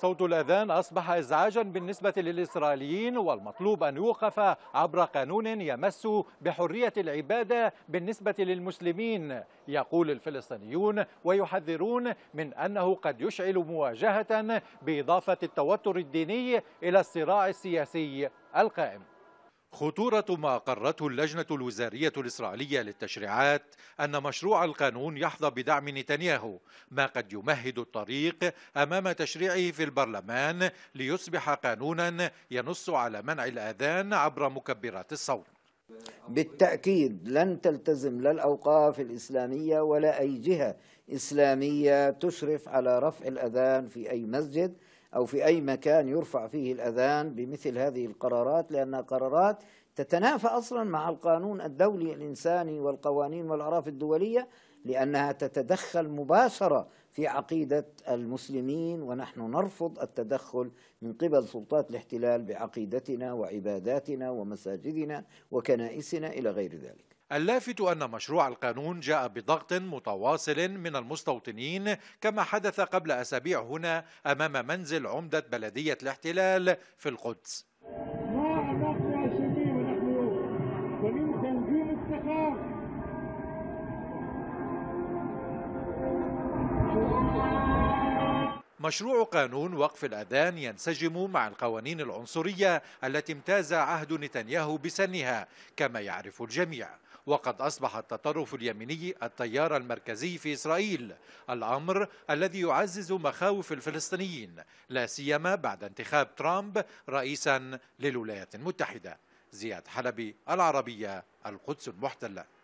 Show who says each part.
Speaker 1: صوت الأذان أصبح إزعاجا بالنسبة للإسرائيليين والمطلوب أن يوقف عبر قانون يمس بحرية العبادة بالنسبة للمسلمين يقول الفلسطينيون ويحذرون من أنه قد يشعل مواجهة بإضافة التوتر الديني إلى الصراع السياسي القائم خطورة ما أقرته اللجنة الوزارية الإسرائيلية للتشريعات أن مشروع القانون يحظى بدعم نتنياهو ما قد يمهد الطريق أمام تشريعه في البرلمان ليصبح قانونا ينص على منع الآذان عبر مكبرات الصوت
Speaker 2: بالتأكيد لن تلتزم لا الأوقاف الإسلامية ولا أي جهة إسلامية تشرف على رفع الأذان في أي مسجد أو في أي مكان يرفع فيه الأذان بمثل هذه القرارات لأنها قرارات تتنافى أصلا مع القانون الدولي الإنساني والقوانين والأعراف الدولية لأنها تتدخل مباشرة في عقيدة المسلمين ونحن نرفض التدخل من قبل سلطات الاحتلال بعقيدتنا وعباداتنا ومساجدنا وكنائسنا إلى غير ذلك
Speaker 1: اللافت أن مشروع القانون جاء بضغط متواصل من المستوطنين كما حدث قبل أسابيع هنا أمام منزل عمدة بلدية الاحتلال في القدس مشروع قانون وقف الأذان ينسجم مع القوانين العنصرية التي امتاز عهد نتنياهو بسنها كما يعرف الجميع وقد أصبح التطرف اليميني التيار المركزي في إسرائيل الأمر الذي يعزز مخاوف الفلسطينيين لا سيما بعد انتخاب ترامب رئيسا للولايات المتحدة زياد حلبي العربية القدس المحتله